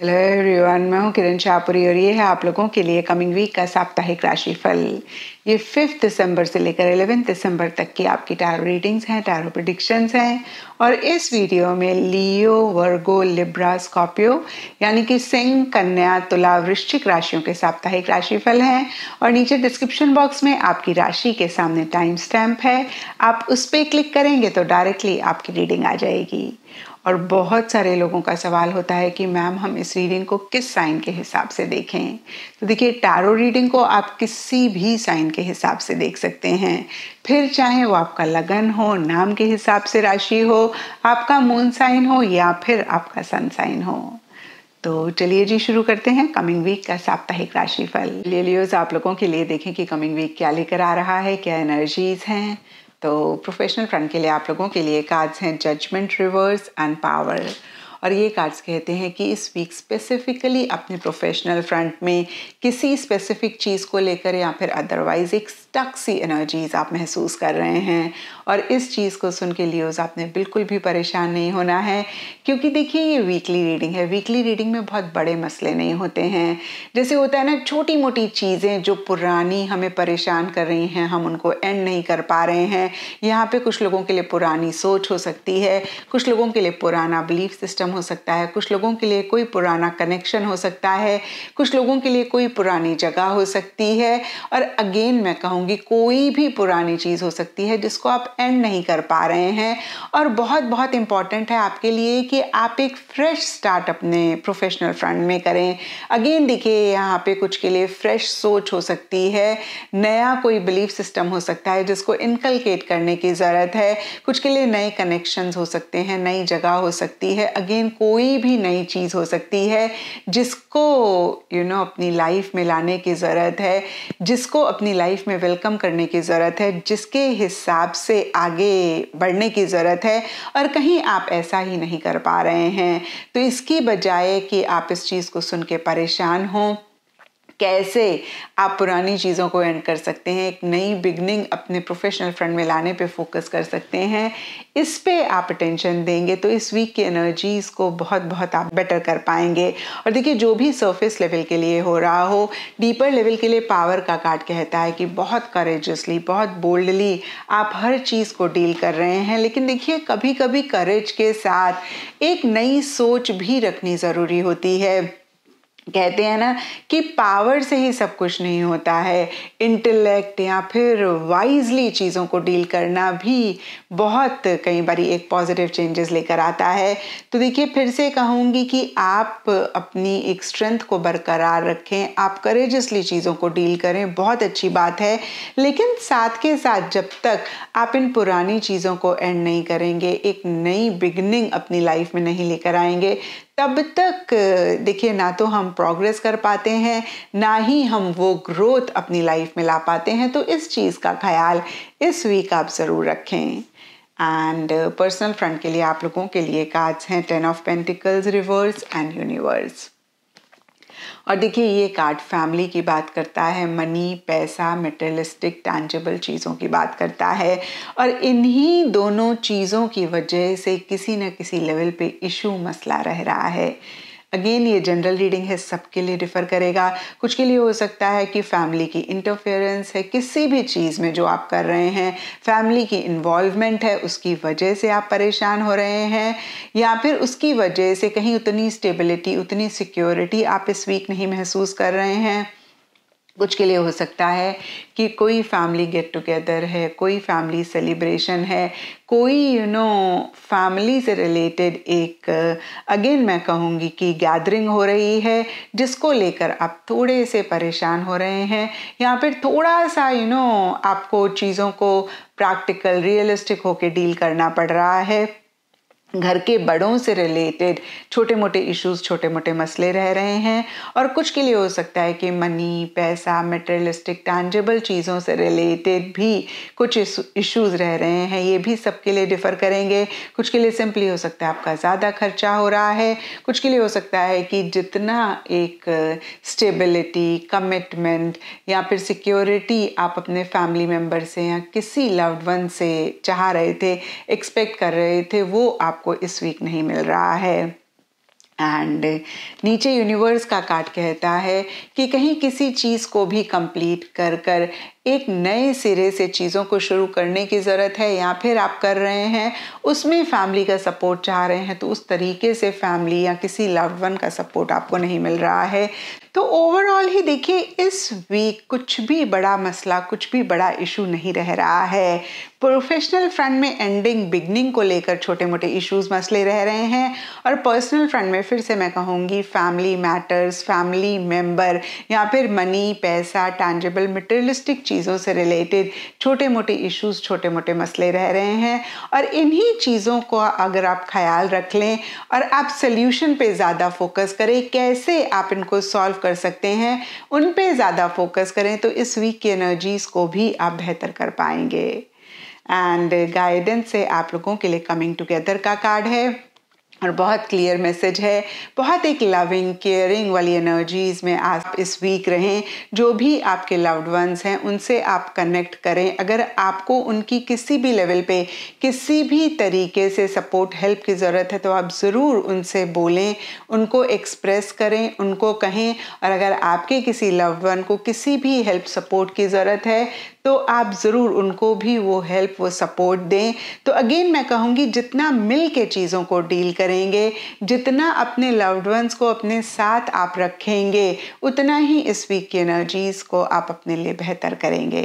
hello everyone मैं हूँ किरण शाहपुरी और ये है आप लोगों के लिए कमिंग वीक का साप्ताहिक राशि फल ये फिफ्थ दिसंबर से लेकर एलेवेंथ दिसंबर तक की आपकी टारो रीडिंग्स हैं टारो प्रडिक्शंस हैं और इस वीडियो में लियो वर्गो लिब्रा स्कॉर्पियो यानी कि सिंह कन्या तुला वृश्चिक राशियों के साप्ताहिक राशि फल हैं और नीचे डिस्क्रिप्शन बॉक्स में आपकी राशि के सामने टाइम स्टैम्प है आप उस पर क्लिक करेंगे तो डायरेक्टली आपकी रीडिंग आ जाएगी और बहुत सारे लोगों का सवाल होता है कि मैम हम इस रीडिंग को किस साइन के हिसाब से देखें तो देखिए टैरो रीडिंग को आप किसी भी साइन के हिसाब से देख सकते हैं फिर चाहे वो आपका लगन हो नाम के हिसाब से राशि हो आपका मून साइन हो या फिर आपका सन साइन हो तो चलिए जी शुरू करते हैं कमिंग वीक का साप्ताहिक राशिफल ले लियोज आप लोगों के लिए देखें कि कमिंग वीक क्या लेकर आ रहा है क्या एनर्जीज हैं तो प्रोफेशनल फ्रंट के लिए आप लोगों के लिए कार्ड्स हैं जजमेंट रिवर्स एंड पावर और ये कार्ड्स कहते हैं कि इस वीक स्पेसिफिकली अपने प्रोफेशनल फ्रंट में किसी स्पेसिफिक चीज़ को लेकर या फिर अदरवाइज एक स्टक सी एनर्जीज़ आप महसूस कर रहे हैं और इस चीज़ को सुन के लिए आपने बिल्कुल भी परेशान नहीं होना है क्योंकि देखिए ये वीकली रीडिंग है वीकली रीडिंग में बहुत बड़े मसले नहीं होते हैं जैसे होता है ना छोटी मोटी चीज़ें जो पुरानी हमें परेशान कर रही हैं हम उनको एंड नहीं कर पा रहे हैं यहाँ पर कुछ लोगों के लिए पुरानी सोच हो सकती है कुछ लोगों के लिए पुराना बिलीफ सिस्टम हो सकता है कुछ लोगों के लिए कोई पुराना कनेक्शन हो सकता है कुछ लोगों के लिए कोई पुरानी जगह हो सकती है और अगेन मैं कहूँ चाहूँगी कोई भी पुरानी चीज़ हो सकती है जिसको आप एंड नहीं कर पा रहे हैं और बहुत बहुत इम्पॉर्टेंट है आपके लिए कि आप एक फ्रेश स्टार्ट अपने प्रोफेशनल फ्रंट में करें अगेन देखिए यहाँ पे कुछ के लिए फ्रेश सोच हो सकती है नया कोई बिलीफ सिस्टम हो सकता है जिसको इनकलकेट करने की ज़रूरत है कुछ के लिए नए कनेक्शंस हो सकते हैं नई जगह हो सकती है अगेन कोई भी नई चीज़ हो सकती है जिसको यू you नो know, अपनी लाइफ में लाने की ज़रूरत है जिसको अपनी लाइफ में वेलकम करने की ज़रूरत है जिसके हिसाब से आगे बढ़ने की ज़रूरत है और कहीं आप ऐसा ही नहीं कर पा रहे हैं तो इसकी बजाय कि आप इस चीज़ को सुन के परेशान हों कैसे आप पुरानी चीज़ों को एंड कर सकते हैं एक नई बिगनिंग अपने प्रोफेशनल फ्रंट में लाने पे फोकस कर सकते हैं इस पे आप अटेंशन देंगे तो इस वीक की एनर्जीज़ को बहुत बहुत आप बेटर कर पाएंगे और देखिए जो भी सरफेस लेवल के लिए हो रहा हो डीपर लेवल के लिए पावर का कार्ड कहता है कि बहुत करेजसली बहुत बोल्डली आप हर चीज़ को डील कर रहे हैं लेकिन देखिए कभी कभी करेज के साथ एक नई सोच भी रखनी ज़रूरी होती है कहते हैं ना कि पावर से ही सब कुछ नहीं होता है इंटेलेक्ट या फिर वाइजली चीज़ों को डील करना भी बहुत कई बार एक पॉजिटिव चेंजेस लेकर आता है तो देखिए फिर से कहूँगी कि आप अपनी एक स्ट्रेंथ को बरकरार रखें आप करेजसली चीज़ों को डील करें बहुत अच्छी बात है लेकिन साथ के साथ जब तक आप इन पुरानी चीज़ों को एंड नहीं करेंगे एक नई बिगनिंग अपनी लाइफ में नहीं लेकर आएंगे तब तक देखिए ना तो हम प्रोग्रेस कर पाते हैं ना ही हम वो ग्रोथ अपनी लाइफ में ला पाते हैं तो इस चीज़ का ख्याल इस वीक आप ज़रूर रखें एंड पर्सनल फ्रंट के लिए आप लोगों के लिए कार्ड्स हैं ten of pentacles reverse and universe और देखिए ये कार्ड फैमिली की बात करता है मनी पैसा मेटेलिस्टिक टैंजेबल चीज़ों की बात करता है और इन्हीं दोनों चीज़ों की वजह से किसी न किसी लेवल पे इशू मसला रह रहा है अगेन ये जनरल रीडिंग है सबके लिए रिफ़र करेगा कुछ के लिए हो सकता है कि फैमिली की इंटरफेरेंस है किसी भी चीज़ में जो आप कर रहे हैं फैमिली की इन्वॉल्वमेंट है उसकी वजह से आप परेशान हो रहे हैं या फिर उसकी वजह से कहीं उतनी स्टेबिलिटी उतनी सिक्योरिटी आप इस वीक नहीं महसूस कर रहे हैं कुछ के लिए हो सकता है कि कोई फैमिली गेट टुगेदर है कोई फैमिली सेलिब्रेशन है कोई यू नो फैमिली से रिलेटेड एक अगेन मैं कहूँगी कि गैदरिंग हो रही है जिसको लेकर आप थोड़े से परेशान हो रहे हैं या फिर थोड़ा सा यू you नो know, आपको चीज़ों को प्रैक्टिकल रियलिस्टिक होके डील करना पड़ रहा है घर के बड़ों से रिलेटेड छोटे मोटे इश्यूज छोटे मोटे मसले रह रहे हैं और कुछ के लिए हो सकता है कि मनी पैसा मटेरियलिस्टिक टैंजेबल चीज़ों से रिलेटेड भी कुछ इश्यूज रह रहे हैं ये भी सबके लिए डिफ़र करेंगे कुछ के लिए सिंपली हो सकता है आपका ज़्यादा खर्चा हो रहा है कुछ के लिए हो सकता है कि जितना एक स्टेबिलिटी कमिटमेंट या फिर सिक्योरिटी आप अपने फैमिली मेम्बर से या किसी लव्ड वन से चाह रहे थे एक्सपेक्ट कर रहे थे वो आप आपको इस वीक नहीं मिल रहा है एंड नीचे यूनिवर्स का कार्ड कहता है कि कहीं किसी चीज़ को भी कंप्लीट कर कर एक नए सिरे से चीज़ों को शुरू करने की ज़रूरत है या फिर आप कर रहे हैं उसमें फैमिली का सपोर्ट चाह रहे हैं तो उस तरीके से फैमिली या किसी लव वन का सपोर्ट आपको नहीं मिल रहा है तो ओवरऑल ही देखिए इस वीक कुछ भी बड़ा मसला कुछ भी बड़ा इशू नहीं रह रहा है प्रोफेशनल फ्रंट में एंडिंग बिगनिंग को लेकर छोटे मोटे इश्यूज मसले रह रहे हैं और पर्सनल फ्रंट में फिर से मैं कहूँगी फैमिली मैटर्स फैमिली मेंबर या फिर मनी पैसा टैंजेबल मटेरियलिस्टिक चीज़ों से रिलेटेड छोटे मोटे इश्यूज छोटे मोटे मसले रह रहे हैं और इन्हीं चीज़ों को अगर आप ख्याल रख लें और आप सल्यूशन पर ज़्यादा फोकस करें कैसे आप इनको सॉल्व कर सकते हैं उन पे ज़्यादा फोकस करें तो इस वीक की एनर्जीज़ को भी आप बेहतर कर पाएंगे एंड गाइडेंस से आप लोगों के लिए कमिंग टुगेदर का कार्ड है और बहुत क्लियर मैसेज है बहुत एक लविंग केयरिंग वाली एनर्जीज में आप इस वीक रहें जो भी आपके लव्ड वंस हैं उनसे आप कनेक्ट करें अगर आपको उनकी किसी भी लेवल पे किसी भी तरीके से सपोर्ट हेल्प की ज़रूरत है तो आप ज़रूर उनसे बोलें उनको एक्सप्रेस करें उनको कहें और अगर आपके किसी लव्ड वन को किसी भी हेल्प सपोर्ट की ज़रूरत है तो आप ज़रूर उनको भी वो हेल्प वो सपोर्ट दें तो अगेन मैं कहूँगी जितना मिल के चीज़ों को डील करें करेंगे जितना अपने लव्ड वंस को अपने साथ आप रखेंगे उतना ही इस वीक की एनर्जीज़ को आप अपने लिए बेहतर करेंगे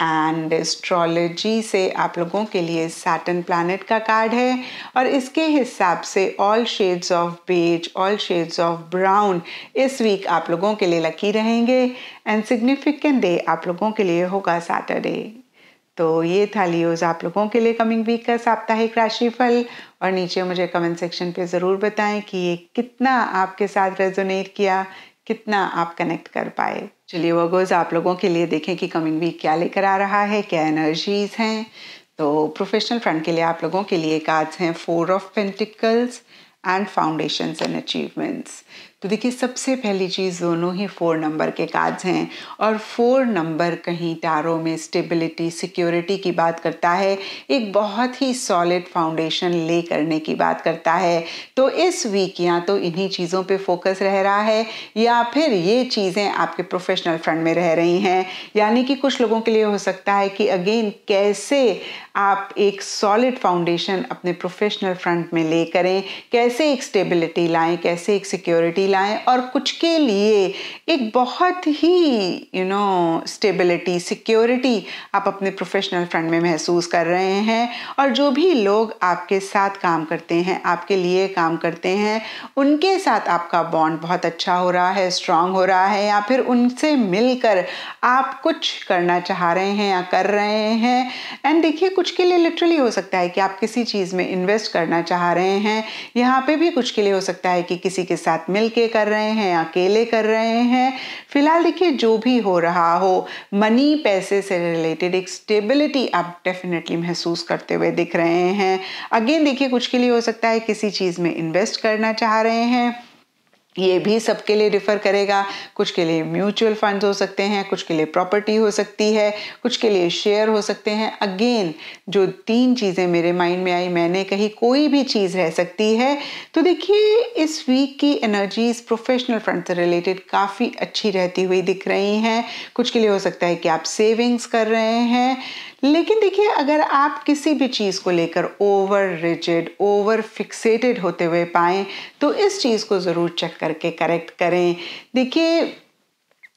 एंड एस्ट्रोलॉजी से आप लोगों के लिए सैटन प्लानट का कार्ड है और इसके हिसाब से all shades of beige all shades of brown इस वीक आप लोगों के लिए लकी रहेंगे एंड सिग्निफिकेंट डे आप लोगों के लिए होगा सैटरडे तो ये था लियोज आप लोगों के लिए कमिंग वीक का साप्ताहिक राशिफल और नीचे मुझे कमेंट सेक्शन पे ज़रूर बताएं कि ये कितना आपके साथ रेजोनेट किया कितना आप कनेक्ट कर पाए चलिए वर्गोज आप लोगों के लिए देखें कि कमिंग वीक क्या लेकर आ रहा है क्या एनर्जीज हैं तो प्रोफेशनल फ्रंट के लिए आप लोगों के लिए कार्ड्स हैं four of pentacles and foundations and achievements तो देखिए सबसे पहली चीज़ दोनों ही फोर नंबर के कार्ड्स हैं और फोर नंबर कहीं टारों में स्टेबिलिटी सिक्योरिटी की बात करता है एक बहुत ही सॉलिड फाउंडेशन ले करने की बात करता है तो इस वीक या तो इन्हीं चीज़ों पे फोकस रह रहा है या फिर ये चीज़ें आपके प्रोफेशनल फ्रंट में रह रही हैं यानी कि कुछ लोगों के लिए हो सकता है कि अगेन कैसे आप एक सॉलिड फाउंडेशन अपने प्रोफेशनल फ्रंट में ले करें कैसे एक स्टेबिलिटी लाएं कैसे एक सिक्योरिटी महिलाएं और कुछ के लिए एक बहुत ही यू नो स्टेबिलिटी सिक्योरिटी आप अपने प्रोफेशनल फ्रंट में महसूस कर रहे हैं और जो भी लोग आपके साथ काम करते हैं आपके लिए काम करते हैं उनके साथ आपका बॉन्ड बहुत अच्छा हो रहा है स्ट्रांग हो रहा है या फिर उनसे मिलकर आप कुछ करना चाह रहे हैं या कर रहे हैं एंड देखिए कुछ के लिए लिटरली हो सकता है कि आप किसी चीज़ में इन्वेस्ट करना चाह रहे हैं यहाँ पे भी कुछ के लिए हो सकता है कि किसी के साथ मिल के कर रहे हैं अकेले कर रहे हैं फिलहाल देखिए जो भी हो रहा हो मनी पैसे से रिलेटेड एक स्टेबिलिटी आप डेफिनेटली महसूस करते हुए दिख रहे हैं अगेन देखिए कुछ के लिए हो सकता है किसी चीज़ में इन्वेस्ट करना चाह रहे हैं ये भी सबके लिए रिफ़र करेगा कुछ के लिए म्यूचुअल फंड्स हो सकते हैं कुछ के लिए प्रॉपर्टी हो सकती है कुछ के लिए शेयर हो सकते हैं अगेन जो तीन चीज़ें मेरे माइंड में आई मैंने कही कोई भी चीज़ रह सकती है तो देखिए इस वीक की एनर्जीज प्रोफेशनल फ्रंट से रिलेटेड काफ़ी अच्छी रहती हुई दिख रही हैं कुछ के लिए हो सकता है कि आप सेविंग्स कर रहे हैं लेकिन देखिए अगर आप किसी भी चीज़ को लेकर ओवर रिजिड ओवर फिक्सेटेड होते हुए पाएँ तो इस चीज़ को ज़रूर चेक कर करके करेक्ट करें देखिए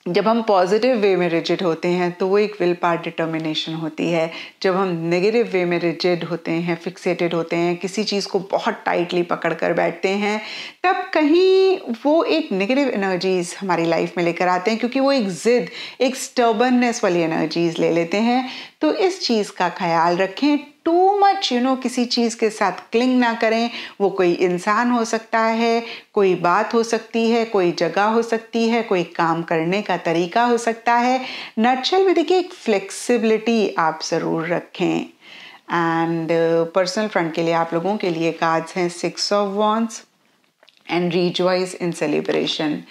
जब हम पॉजिटिव वे में रिजिड होते हैं तो वो एक विल पार डिटर्मिनेशन होती है जब हम नेगेटिव वे में रिजिड होते हैं फिक्सेटेड होते हैं किसी चीज़ को बहुत टाइटली पकड़ कर बैठते हैं तब कहीं वो एक नेगेटिव एनर्जीज़ हमारी लाइफ में लेकर आते हैं क्योंकि वो एक ज़िद एक स्टर्बननेस वाली एनर्जीज़ ले लेते हैं तो इस चीज़ का ख्याल रखें टू मच यू नो किसी चीज़ के साथ क्लिंग ना करें वो कोई इंसान हो सकता है कोई बात हो सकती है कोई जगह हो सकती है कोई काम करने का तरीका हो सकता है नटशल में देखिए एक फ्लेक्सिबिलिटी आप ज़रूर रखें एंड पर्सनल फ्रंट के लिए आप लोगों के लिए कार्ड्स हैं six of wands and rejoice in celebration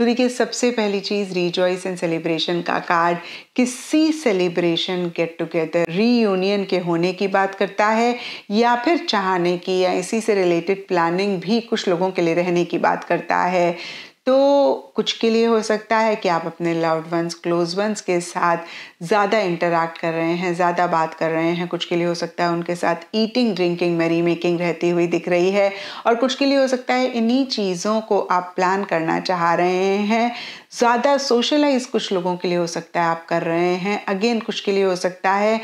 तो देखिए सबसे पहली चीज़ रिजॉइस एंड सेलिब्रेशन का कार्ड किसी सेलिब्रेशन गेट टुगेदर रीयूनियन के होने की बात करता है या फिर चाहने की या इसी से रिलेटेड प्लानिंग भी कुछ लोगों के लिए रहने की बात करता है तो कुछ के लिए हो सकता है कि आप अपने लव्ड वंस क्लोज वंस के साथ ज़्यादा इंटरेक्ट कर रहे हैं ज़्यादा बात कर रहे हैं कुछ के लिए हो सकता है उनके साथ ईटिंग ड्रिंकिंग मेरी मेकिंग रहती हुई दिख रही है और कुछ के लिए हो सकता है इन्हीं चीज़ों को आप प्लान करना चाह रहे हैं ज़्यादा सोशलाइज कुछ लोगों के लिए हो सकता है आप कर रहे हैं अगेन कुछ के लिए हो सकता है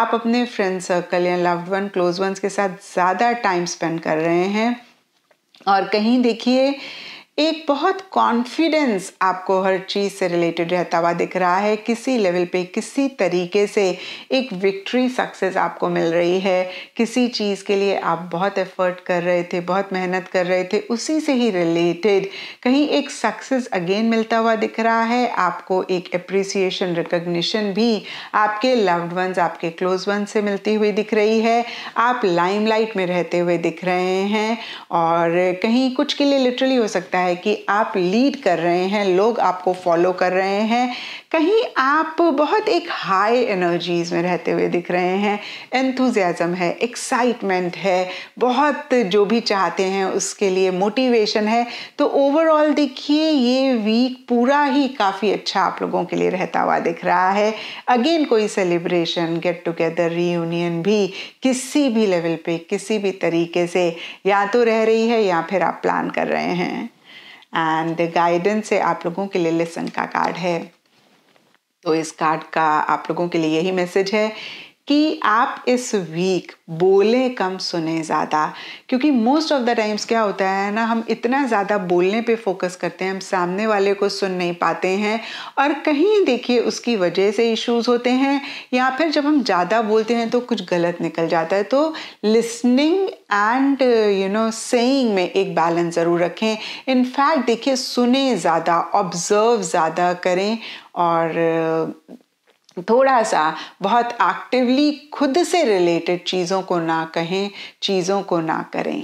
आप अपने फ्रेंड सर्कल या लव्ड वन क्लोज वंस के साथ ज़्यादा टाइम स्पेंड कर रहे हैं और कहीं देखिए एक बहुत कॉन्फिडेंस आपको हर चीज़ से रिलेटेड रहता हुआ दिख रहा है किसी लेवल पे किसी तरीके से एक विक्ट्री सक्सेस आपको मिल रही है किसी चीज़ के लिए आप बहुत एफर्ट कर रहे थे बहुत मेहनत कर रहे थे उसी से ही रिलेटेड कहीं एक सक्सेस अगेन मिलता हुआ दिख रहा है आपको एक अप्रिसिएशन रिकग्निशन भी आपके लव्ड वंस आपके क्लोज वंस से मिलती हुई दिख रही है आप लाइमलाइट में रहते हुए दिख रहे हैं और कहीं कुछ के लिए लिटरली हो सकता है है कि आप लीड कर रहे हैं लोग आपको फॉलो कर रहे हैं कहीं आप बहुत एक हाई एनर्जीज में रहते हुए दिख रहे हैं एंथुजियाज़म है एक्साइटमेंट है बहुत जो भी चाहते हैं उसके लिए मोटिवेशन है तो ओवरऑल देखिए ये वीक पूरा ही काफ़ी अच्छा आप लोगों के लिए रहता हुआ दिख रहा है अगेन कोई सेलिब्रेशन गेट टुगेदर रीयूनियन भी किसी भी लेवल पे किसी भी तरीके से या तो रह रही है या फिर आप प्लान कर रहे हैं एंड गाइडेंस से आप लोगों के लिए लेसन का कार्ड है तो इस कार्ड का आप लोगों के लिए यही मैसेज है कि आप इस वीक बोलें कम सुने ज़्यादा क्योंकि मोस्ट ऑफ द टाइम्स क्या होता है ना हम इतना ज़्यादा बोलने पे फोकस करते हैं हम सामने वाले को सुन नहीं पाते हैं और कहीं देखिए उसकी वजह से इश्यूज होते हैं या फिर जब हम ज़्यादा बोलते हैं तो कुछ गलत निकल जाता है तो listening and you know saying में एक बैलेंस ज़रूर रखें इनफैक्ट देखिए सुने ज़्यादा ऑब्ज़र्व ज़्यादा करें और थोड़ा सा बहुत एक्टिवली खुद से रिलेटेड चीज़ों को ना कहें चीज़ों को ना करें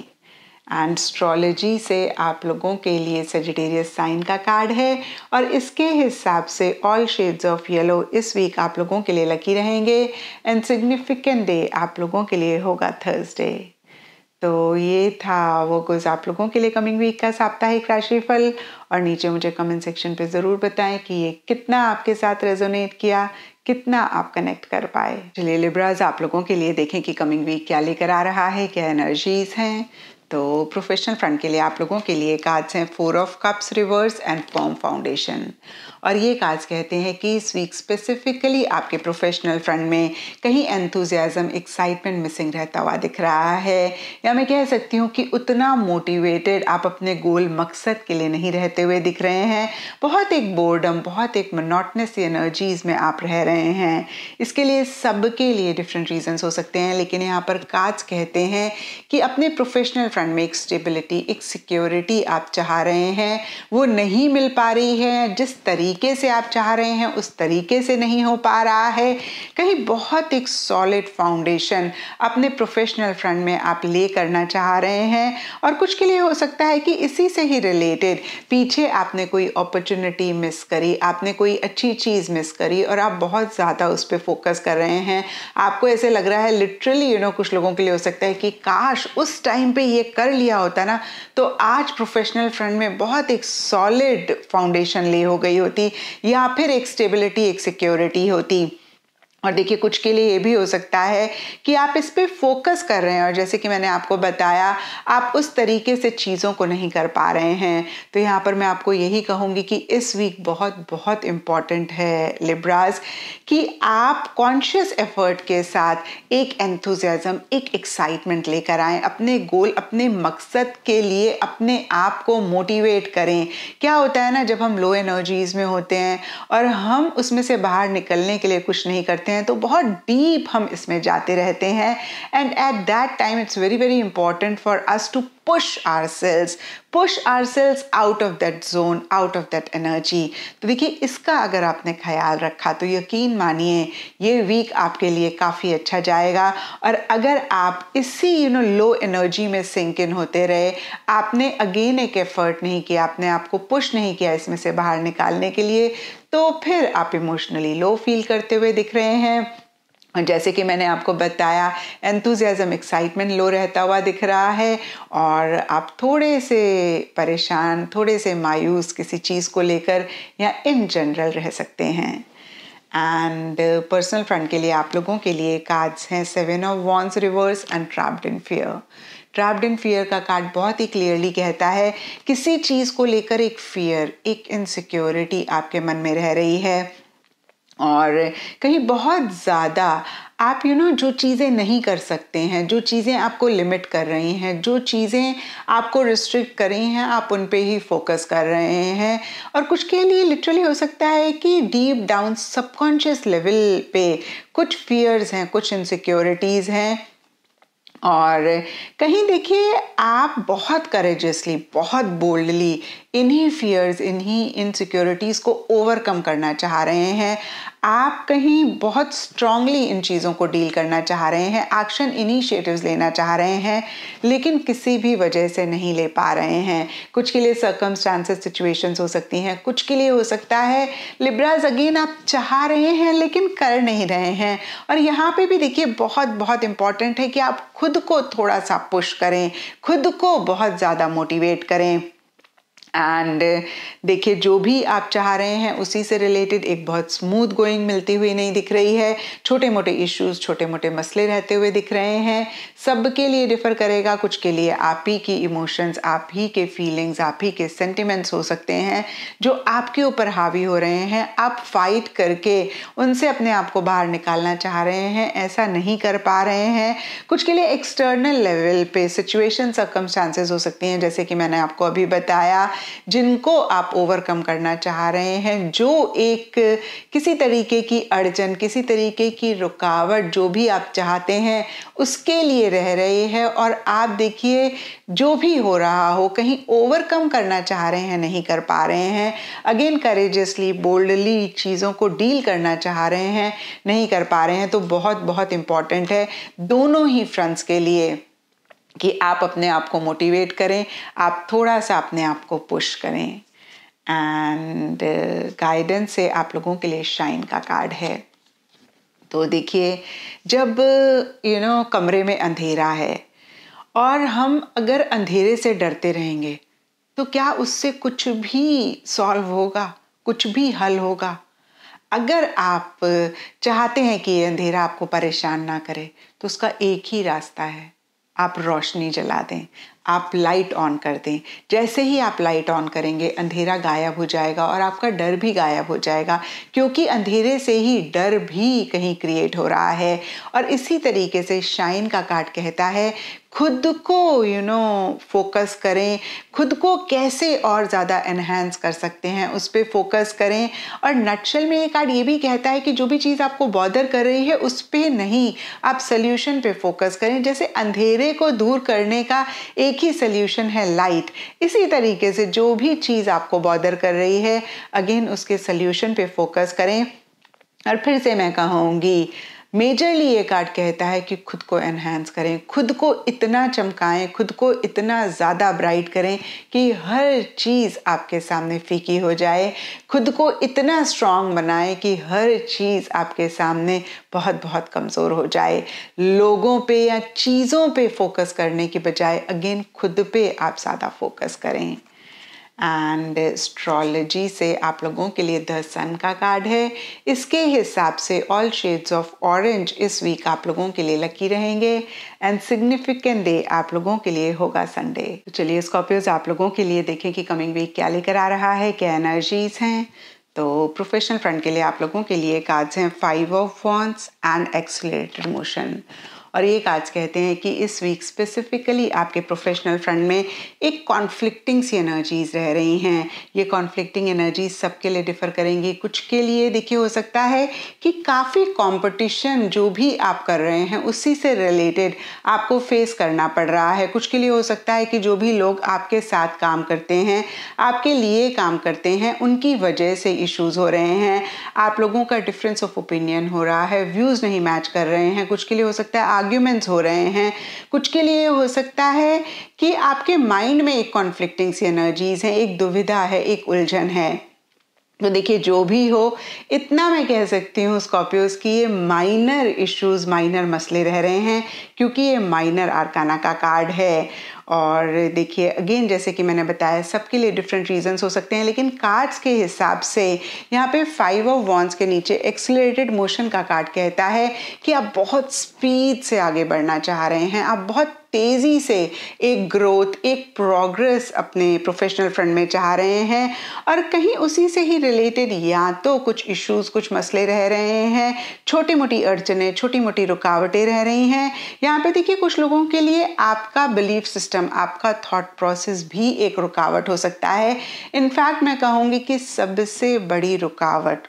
एस्ट्रोलॉजी से आप लोगों के लिए सजिटेरियस साइन का कार्ड है और इसके हिसाब से ऑल शेड्स ऑफ येलो इस वीक आप लोगों के लिए लकी रहेंगे एंड सिग्निफिकेंट डे आप लोगों के लिए होगा थर्सडे तो ये था वो कुछ आप लोगों के लिए कमिंग वीक का साप्ताहिक राशिफल और नीचे मुझे कमेंट सेक्शन पे ज़रूर बताएं कि ये कितना आपके साथ रेजोनेट किया कितना आप कनेक्ट कर पाए चलिए लिब्राज आप लोगों के लिए देखें कि कमिंग वीक क्या लेकर आ रहा है क्या एनर्जीज हैं तो प्रोफेशनल फ्रंट के लिए आप लोगों के लिए कार्ड्स हैं four of cups reverse and form foundation और ये कार्ड्स कहते हैं कि इस वीक स्पेसिफिकली आपके प्रोफेशनल फ्रंट में कहीं एंथुजियाज़म एक्साइटमेंट मिसिंग रहता हुआ दिख रहा है या मैं कह सकती हूँ कि उतना मोटिवेटेड आप अपने गोल मकसद के लिए नहीं रहते हुए दिख रहे हैं बहुत एक बोर्डम बहुत एक मनोटनेस एनर्जीज में आप रह रहे हैं इसके लिए सबके लिए डिफरेंट रीजन्स हो सकते हैं लेकिन यहाँ पर कार्ड्स कहते हैं कि अपने प्रोफेशनल फ्रंट में एक स्टेबिलिटी एक सिक्योरिटी आप चाह रहे हैं वो नहीं मिल पा रही है जिस तरीके से आप चाह रहे हैं उस तरीके से नहीं हो पा रहा है कहीं बहुत एक सॉलिड फाउंडेशन अपने प्रोफेशनल फ्रंट में आप ले करना चाह रहे हैं और कुछ के लिए हो सकता है कि इसी से ही रिलेटेड पीछे आपने कोई अपॉर्चुनिटी मिस करी आपने कोई अच्छी चीज़ मिस करी और आप बहुत ज़्यादा उस पर फोकस कर रहे हैं आपको ऐसे लग रहा है लिटरली यू नो कुछ लोगों के लिए हो सकता है कि काश उस टाइम पे ये कर लिया होता ना तो आज प्रोफेशनल फ्रंट में बहुत एक सॉलिड फाउंडेशन ले हो गई होती या फिर एक स्टेबिलिटी एक सिक्योरिटी होती और देखिए कुछ के लिए ये भी हो सकता है कि आप इस पर फोकस कर रहे हैं और जैसे कि मैंने आपको बताया आप उस तरीके से चीज़ों को नहीं कर पा रहे हैं तो यहाँ पर मैं आपको यही कहूँगी कि इस वीक बहुत बहुत इम्पॉर्टेंट है लिब्राज कि आप कॉन्शियस एफर्ट के साथ एक एंथुजम एक एक्साइटमेंट लेकर आएँ अपने गोल अपने मकसद के लिए अपने आप को मोटिवेट करें क्या होता है ना जब हम लो एनर्जीज़ में होते हैं और हम उसमें से बाहर निकलने के लिए कुछ नहीं करते हैं हैं तो बहुत डीप हम इसमें जाते रहते हैं and at that time it's very very important for us to push ourselves push ourselves out of that zone out of that energy तो देखिए इसका अगर आपने ख्याल रखा तो यकीन मानिए ये वीक आपके लिए काफ़ी अच्छा जाएगा और अगर आप इसी यू नो लो एनर्जी में सिंक इन होते रहे आपने अगेन एक एफर्ट नहीं किया आपने आपको पुश नहीं किया इसमें से बाहर निकालने के लिए तो फिर आप इमोशनली लो फील करते हुए दिख रहे हैं जैसे कि मैंने आपको बताया एंथुजियाज़म एक्साइटमेंट लो रहता हुआ दिख रहा है और आप थोड़े से परेशान थोड़े से मायूस किसी चीज़ को लेकर या इन जनरल रह सकते हैं एंड पर्सनल फ्रंट के लिए आप लोगों के लिए कार्ड्स हैं seven of wands reverse and trapped in fear trapped in fear का कार्ड बहुत ही क्लियरली कहता है किसी चीज़ को लेकर एक फियर एक इनसिक्योरिटी आपके मन में रह रही है और कहीं बहुत ज़्यादा आप यू you नो know, जो चीज़ें नहीं कर सकते हैं जो चीज़ें आपको लिमिट कर रही हैं जो चीज़ें आपको रिस्ट्रिक्ट कर रही हैं आप उन पे ही फोकस कर रहे हैं और कुछ के लिए लिटरली हो सकता है कि डीप डाउन सबकॉन्शियस लेवल पे कुछ फियर्स हैं कुछ इनसिक्योरिटीज़ हैं और कहीं देखिए आप बहुत करेजसली बहुत बोल्डली इन्हीं फियर्स इन्हीं इनसिक्योरिटीज़ को ओवरकम करना चाह रहे हैं आप कहीं बहुत स्ट्रांगली इन चीज़ों को डील करना चाह रहे हैं एक्शन इनिशिएटिव्स लेना चाह रहे हैं लेकिन किसी भी वजह से नहीं ले पा रहे हैं कुछ के लिए सर्कमस्टांसेस सिचुएशंस हो सकती हैं कुछ के लिए हो सकता है लिब्राज अगेन आप चाह रहे हैं लेकिन कर नहीं रहे हैं और यहाँ पे भी देखिए बहुत बहुत इंपॉर्टेंट है कि आप खुद को थोड़ा सा पुश करें खुद को बहुत ज़्यादा मोटिवेट करें एंड uh, देखिए जो भी आप चाह रहे हैं उसी से रिलेटेड एक बहुत स्मूथ गोइंग मिलती हुई नहीं दिख रही है छोटे मोटे इश्यूज छोटे मोटे मसले रहते हुए दिख रहे हैं सब के लिए डिफर करेगा कुछ के लिए आप ही की इमोशंस आप ही के फीलिंग्स आप ही के सेंटिमेंट्स हो सकते हैं जो आपके ऊपर हावी हो रहे हैं आप फाइट करके उनसे अपने आप को बाहर निकालना चाह रहे हैं ऐसा नहीं कर पा रहे हैं कुछ के लिए एक्सटर्नल लेवल पे सिचुएशन सर्कमस्टांसेस हो सकती हैं जैसे कि मैंने आपको अभी बताया जिनको आप ओवरकम करना चाह रहे हैं जो एक किसी तरीके की अड़चन किसी तरीके की रुकावट जो भी आप चाहते हैं उसके लिए रह रहे हैं और आप देखिए जो भी हो रहा हो कहीं ओवरकम करना चाह रहे हैं नहीं कर पा रहे हैं अगेन करेजसली बोल्डली चीज़ों को डील करना चाह रहे हैं नहीं कर पा रहे हैं तो बहुत बहुत इम्पॉर्टेंट है दोनों ही फ्रंट्स के लिए कि आप अपने आप को मोटिवेट करें आप थोड़ा सा अपने आप को पुश करें एंड गाइडेंस uh, से आप लोगों के लिए शाइन का कार्ड है तो देखिए जब यू you नो know, कमरे में अंधेरा है और हम अगर अंधेरे से डरते रहेंगे तो क्या उससे कुछ भी सॉल्व होगा कुछ भी हल होगा अगर आप चाहते हैं कि ये अंधेरा आपको परेशान ना करे तो उसका एक ही रास्ता है आप रोशनी जला दें आप लाइट ऑन कर दें जैसे ही आप लाइट ऑन करेंगे अंधेरा गायब हो जाएगा और आपका डर भी गायब हो जाएगा क्योंकि अंधेरे से ही डर भी कहीं क्रिएट हो रहा है और इसी तरीके से शाइन का कार्ड कहता है खुद को यू नो फोकस करें खुद को कैसे और ज़्यादा इन्हेंस कर सकते हैं उस पर फोकस करें और नक्शल में ये कार्ड ये भी कहता है कि जो भी चीज़ आपको बॉदर कर रही है उस पर नहीं आप सल्यूशन पे फोकस करें जैसे अंधेरे को दूर करने का एक एक ही सोल्यूशन है लाइट इसी तरीके से जो भी चीज़ आपको बॉदर कर रही है अगेन उसके सोल्यूशन पे फोकस करें और फिर से मैं कहूँगी मेजरली ये कार्ड कहता है कि खुद को एनहेंस करें खुद को इतना चमकाएं खुद को इतना ज़्यादा ब्राइट करें कि हर चीज़ आपके सामने फीकी हो जाए खुद को इतना स्ट्रांग बनाएं कि हर चीज़ आपके सामने बहुत बहुत कमज़ोर हो जाए लोगों पे या चीज़ों पे फोकस करने के बजाय अगेन खुद पे आप ज़्यादा फोकस करें एंड एस्ट्रोलॉजी से आप लोगों के लिए द सन का कार्ड है इसके हिसाब से ऑल शेड्स ऑफ ऑरेंज इस वीक आप लोगों के लिए लकी रहेंगे एंड सिग्निफिकेंट डे आप लोगों के लिए होगा संडे तो चलिए स्कॉर्पियोज आप लोगों के लिए देखें कि कमिंग वीक क्या लेकर आ रहा है क्या एनर्जीज हैं तो प्रोफेशनल फ्रंट के लिए आप लोगों के लिए कार्ड्स हैं five of wands and accelerated motion और ये कार्ड्स कहते हैं कि इस वीक स्पेसिफिकली आपके प्रोफेशनल फ्रंट में एक कॉन्फ्लिक्टिंग सी एनर्जीज रह रही हैं ये कॉन्फ्लिक्टिंग एनर्जीज सबके लिए डिफर करेंगी कुछ के लिए देखिए हो सकता है कि काफ़ी कॉम्पिटिशन जो भी आप कर रहे हैं उसी से रिलेटेड आपको फेस करना पड़ रहा है कुछ के लिए हो सकता है कि जो भी लोग आपके साथ काम करते हैं आपके लिए काम करते हैं उनकी वजह से इश्यूज हो रहे हैं आप लोगों का डिफरेंस ऑफ ओपिनियन हो रहा है व्यूज़ नहीं मैच कर रहे हैं कुछ के लिए हो सकता है आर्ग्यूमेंट्स हो रहे हैं कुछ के लिए हो सकता है कि आपके माइंड में एक कॉन्फ्लिक्टिंग सी एनर्जीज हैं एक दुविधा है एक उलझन है तो देखिए जो भी हो इतना मैं कह सकती हूँ स्कॉर्पियोज की ये माइनर इश्यूज माइनर मसले रह रहे हैं क्योंकि ये माइनर आरकाना का कार्ड है और देखिए अगेन जैसे कि मैंने बताया सबके लिए डिफरेंट रीजंस हो सकते हैं लेकिन कार्ड्स के हिसाब से यहाँ पे फाइव ऑफ वॉन्स के नीचे एक्सलेटेड मोशन का कार्ड कहता है कि आप बहुत स्पीड से आगे बढ़ना चाह रहे हैं आप बहुत तेज़ी से एक ग्रोथ एक प्रोग्रेस अपने प्रोफेशनल फ्रंट में चाह रहे हैं और कहीं उसी से ही रिलेटेड या तो कुछ इश्यूज कुछ मसले रह रहे हैं छोटी मोटी अड़चने छोटी मोटी रुकावटें रह रही हैं यहाँ पे देखिए कुछ लोगों के लिए आपका बिलीफ सिस्टम आपका थाट प्रोसेस भी एक रुकावट हो सकता है इनफैक्ट मैं कहूँगी कि सबसे बड़ी रुकावट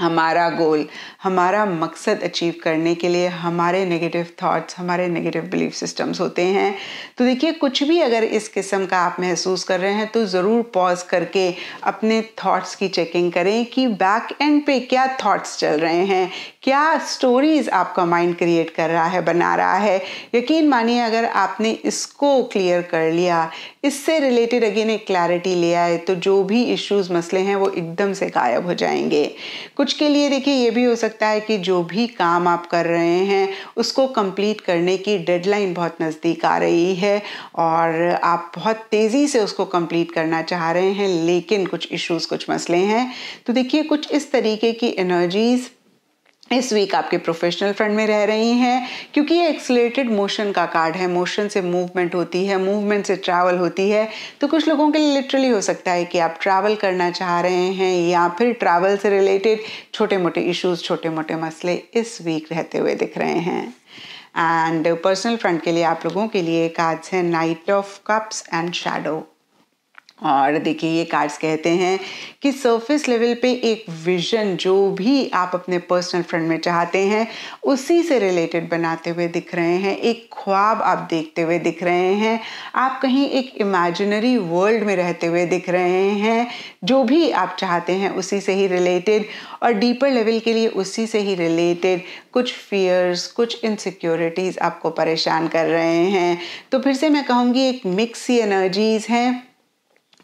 हमारा गोल हमारा मकसद अचीव करने के लिए हमारे नेगेटिव थॉट्स हमारे नेगेटिव बिलीफ सिस्टम्स होते हैं तो देखिए कुछ भी अगर इस किस्म का आप महसूस कर रहे हैं तो ज़रूर पॉज करके अपने थॉट्स की चेकिंग करें कि बैक एंड पे क्या थॉट्स चल रहे हैं क्या स्टोरीज़ आपका माइंड क्रिएट कर रहा है बना रहा है यकीन मानिए अगर आपने इसको क्लियर कर लिया इससे रिलेटेड अगेन एक क्लैरिटी ले आए तो जो भी इश्यूज़ मसले हैं वो एकदम से गायब हो जाएंगे कुछ कुछ के लिए देखिए ये भी हो सकता है कि जो भी काम आप कर रहे हैं उसको कंप्लीट करने की डेडलाइन बहुत नज़दीक आ रही है और आप बहुत तेज़ी से उसको कंप्लीट करना चाह रहे हैं लेकिन कुछ इश्यूज कुछ मसले हैं तो देखिए कुछ इस तरीके की एनर्जीज़ इस वीक आपके प्रोफेशनल फ्रेंड में रह रही हैं क्योंकि ये एक्सलेटेड मोशन का कार्ड है मोशन से मूवमेंट होती है मूवमेंट से ट्रैवल होती है तो कुछ लोगों के लिए लिटरली हो सकता है कि आप ट्रैवल करना चाह रहे हैं या फिर ट्रैवल से रिलेटेड छोटे मोटे इश्यूज छोटे मोटे मसले इस वीक रहते हुए दिख रहे हैं एंड पर्सनल फ्रेंड के लिए आप लोगों के लिए कार्ड्स हैं knight of cups and shadow और देखिए ये कार्ड्स कहते हैं कि सरफेस लेवल पे एक विजन जो भी आप अपने पर्सनल फ्रेंड में चाहते हैं उसी से रिलेटेड बनाते हुए दिख रहे हैं एक ख्वाब आप देखते हुए दिख रहे हैं आप कहीं एक इमेजिनरी वर्ल्ड में रहते हुए दिख रहे हैं जो भी आप चाहते हैं उसी से ही रिलेटेड और डीपर लेवल के लिए उसी से ही रिलेटेड कुछ फियर्स कुछ इनसिक्योरिटीज़ आपको परेशान कर रहे हैं तो फिर से मैं कहूँगी एक मिक्स ही एनर्जीज़ हैं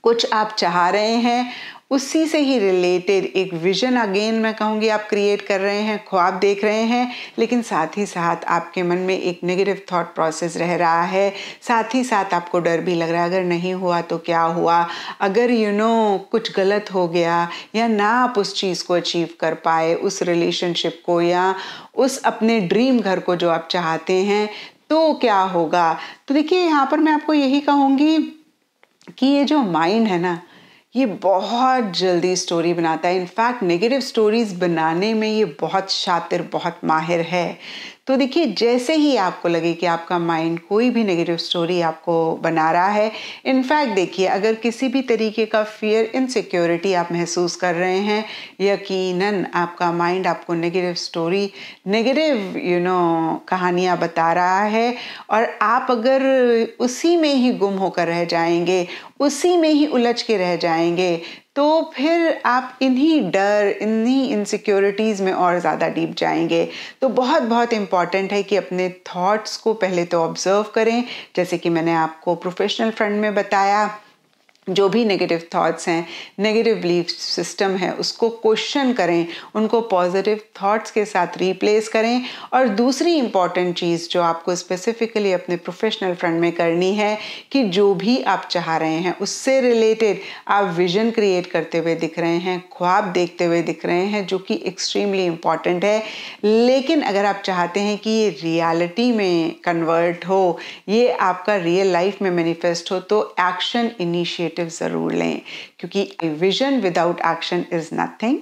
कुछ आप चाह रहे हैं उसी से ही रिलेटेड एक विजन अगेन मैं कहूँगी आप क्रिएट कर रहे हैं ख्वाब देख रहे हैं लेकिन साथ ही साथ आपके मन में एक नेगेटिव थॉट प्रोसेस रह रहा है साथ ही साथ आपको डर भी लग रहा है अगर नहीं हुआ तो क्या हुआ अगर यू you नो know, कुछ गलत हो गया या ना आप उस चीज़ को अचीव कर पाए उस रिलेशनशिप को या उस अपने ड्रीम घर को जो आप चाहते हैं तो क्या होगा तो देखिए यहाँ पर मैं आपको यही कहूँगी कि ये जो माइंड है ना ये बहुत जल्दी स्टोरी बनाता है इनफैक्ट नेगेटिव स्टोरीज़ बनाने में ये बहुत शातिर बहुत माहिर है तो देखिए जैसे ही आपको लगे कि आपका माइंड कोई भी नेगेटिव स्टोरी आपको बना रहा है इनफैक्ट देखिए अगर किसी भी तरीके का फियर इनसिक्योरिटी आप महसूस कर रहे हैं यकीनन आपका माइंड आपको negative story negative you know कहानियाँ बता रहा है और आप अगर उसी में ही गुम होकर रह जाएंगे उसी में ही उलझ के रह जाएंगे तो फिर आप इन्हीं डर इन्हीं इनसिक्योरिटीज़ में और ज़्यादा डीप जाएंगे तो बहुत बहुत इम्पॉर्टेंट है कि अपने थॉट्स को पहले तो ऑब्ज़र्व करें जैसे कि मैंने आपको प्रोफेशनल फ्रंट में बताया जो भी नेगेटिव थॉट्स हैं नेगेटिव बिलीफ सिस्टम है उसको क्वेश्चन करें उनको पॉजिटिव थॉट्स के साथ रिप्लेस करें और दूसरी इम्पॉर्टेंट चीज़ जो आपको स्पेसिफिकली अपने प्रोफेशनल फ्रंट में करनी है कि जो भी आप चाह रहे हैं उससे रिलेटेड आप विजन क्रिएट करते हुए दिख रहे हैं ख्वाब देखते हुए दिख रहे हैं जो कि एक्सट्रीमली इम्पॉर्टेंट है लेकिन अगर आप चाहते हैं कि ये रियालिटी में कन्वर्ट हो ये आपका रियल लाइफ में मैनिफेस्ट हो तो एक्शन इनिशिएट इनिशिएटिव ज़रूर लें क्योंकि vision without action is nothing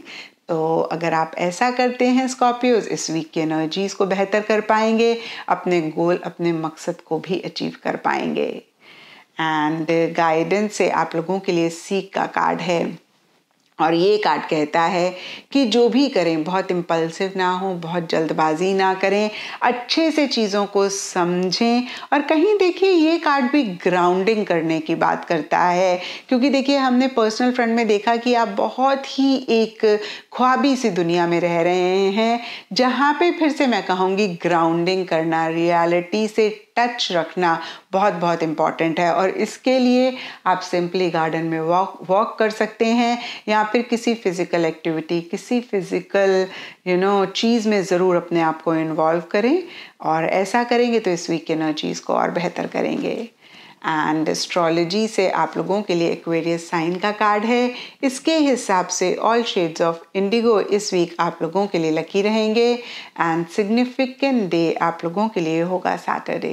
तो अगर आप ऐसा करते हैं स्कॉर्पियोज इस वीक की एनर्जीज को बेहतर कर पाएंगे अपने गोल अपने मकसद को भी अचीव कर पाएंगे एंड गाइडेंस से आप लोगों के लिए सीख का कार्ड है और ये कार्ड कहता है कि जो भी करें बहुत इम्पल्सिव ना हो बहुत जल्दबाजी ना करें अच्छे से चीज़ों को समझें और कहीं देखिए ये कार्ड भी ग्राउंडिंग करने की बात करता है क्योंकि देखिए हमने पर्सनल फ्रेंड में देखा कि आप बहुत ही एक ख्वाबी सी दुनिया में रह रहे हैं जहाँ पे फिर से मैं कहूँगी ग्राउंडिंग करना रियलिटी से टच रखना बहुत बहुत इम्पॉर्टेंट है और इसके लिए आप सिंपली गार्डन में वॉक वॉक कर सकते हैं या फिर किसी फिज़िकल एक्टिविटी किसी फिज़िकल यू नो चीज़ में ज़रूर अपने आप को इन्वॉल्व करें और ऐसा करेंगे तो इस वीक के चीज़ को और बेहतर करेंगे एंड एस्ट्रोलॉजी से आप लोगों के लिए एक्वेरियस साइन का कार्ड है इसके हिसाब से ऑल शेड्स ऑफ इंडिगो इस वीक आप लोगों के लिए लकी रहेंगे एंड सिग्निफिकेंट डे आप लोगों के लिए होगा सैटरडे